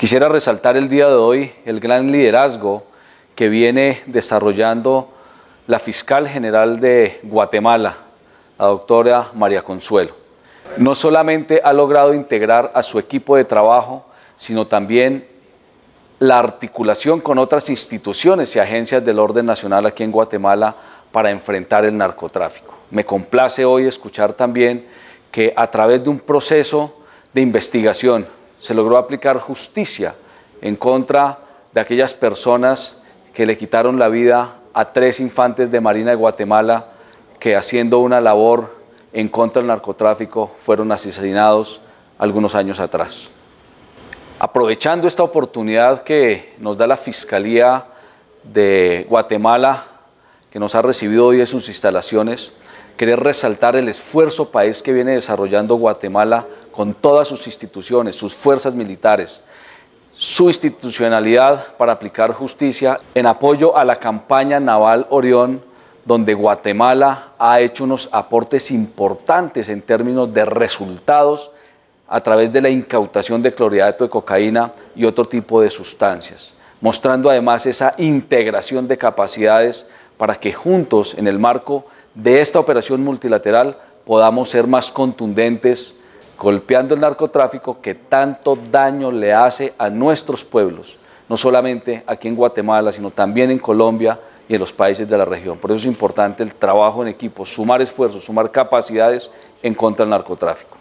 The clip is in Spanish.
Quisiera resaltar el día de hoy el gran liderazgo que viene desarrollando la fiscal general de Guatemala, la doctora María Consuelo. No solamente ha logrado integrar a su equipo de trabajo, sino también la articulación con otras instituciones y agencias del orden nacional aquí en Guatemala para enfrentar el narcotráfico. Me complace hoy escuchar también que a través de un proceso de investigación se logró aplicar justicia en contra de aquellas personas que le quitaron la vida a tres infantes de Marina de Guatemala que haciendo una labor en contra del narcotráfico fueron asesinados algunos años atrás. Aprovechando esta oportunidad que nos da la Fiscalía de Guatemala, que nos ha recibido hoy en sus instalaciones, querer resaltar el esfuerzo país que viene desarrollando Guatemala con todas sus instituciones, sus fuerzas militares, su institucionalidad para aplicar justicia en apoyo a la campaña naval Orión, donde Guatemala ha hecho unos aportes importantes en términos de resultados a través de la incautación de clorhidrato de cocaína y otro tipo de sustancias, mostrando además esa integración de capacidades para que juntos, en el marco de esta operación multilateral, podamos ser más contundentes golpeando el narcotráfico que tanto daño le hace a nuestros pueblos, no solamente aquí en Guatemala, sino también en Colombia y en los países de la región. Por eso es importante el trabajo en equipo, sumar esfuerzos, sumar capacidades en contra del narcotráfico.